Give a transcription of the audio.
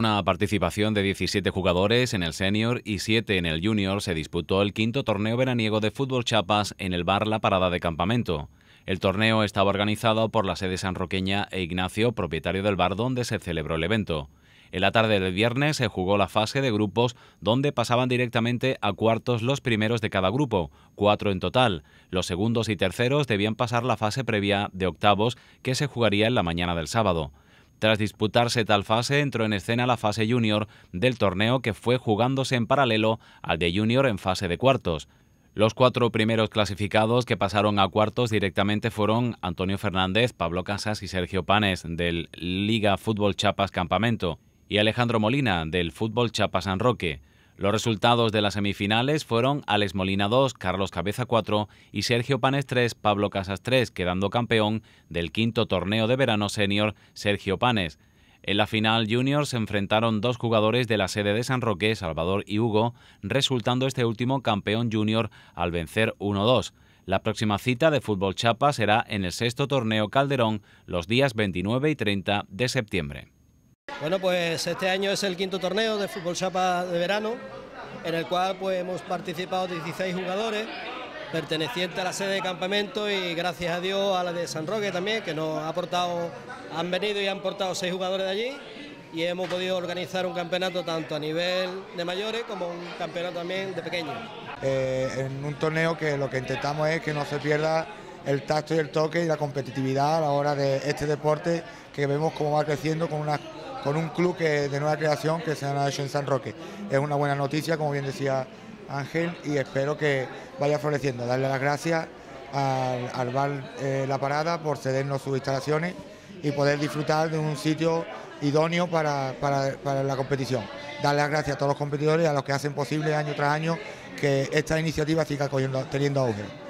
Una participación de 17 jugadores en el senior y 7 en el junior se disputó el quinto torneo veraniego de fútbol chapas en el bar La Parada de Campamento. El torneo estaba organizado por la sede sanroqueña e Ignacio, propietario del bar donde se celebró el evento. En la tarde del viernes se jugó la fase de grupos donde pasaban directamente a cuartos los primeros de cada grupo, cuatro en total. Los segundos y terceros debían pasar la fase previa de octavos que se jugaría en la mañana del sábado. Tras disputarse tal fase, entró en escena la fase junior del torneo que fue jugándose en paralelo al de junior en fase de cuartos. Los cuatro primeros clasificados que pasaron a cuartos directamente fueron Antonio Fernández, Pablo Casas y Sergio Panes del Liga Fútbol Chapas Campamento y Alejandro Molina del Fútbol Chapas San Roque. Los resultados de las semifinales fueron ales Molina 2, Carlos Cabeza 4 y Sergio Panes 3, Pablo Casas 3, quedando campeón del quinto torneo de verano senior Sergio Panes. En la final junior se enfrentaron dos jugadores de la sede de San Roque, Salvador y Hugo, resultando este último campeón junior al vencer 1-2. La próxima cita de Fútbol Chapa será en el sexto torneo Calderón los días 29 y 30 de septiembre. Bueno, pues este año es el quinto torneo de fútbol chapa de verano, en el cual pues, hemos participado 16 jugadores, pertenecientes a la sede de campamento y gracias a Dios a la de San Roque también, que nos ha aportado, han venido y han portado seis jugadores de allí y hemos podido organizar un campeonato tanto a nivel de mayores como un campeonato también de pequeños. Eh, en un torneo que lo que intentamos es que no se pierda el tacto y el toque y la competitividad a la hora de este deporte que vemos cómo va creciendo con unas con un club de nueva creación que se ha hecho en San Roque. Es una buena noticia, como bien decía Ángel, y espero que vaya floreciendo. Darle las gracias al, bar eh, La Parada por cedernos sus instalaciones y poder disfrutar de un sitio idóneo para, para la competición. Darle las gracias a todos los competidores, y a los que hacen posible año tras año que esta iniciativa siga teniendo auge.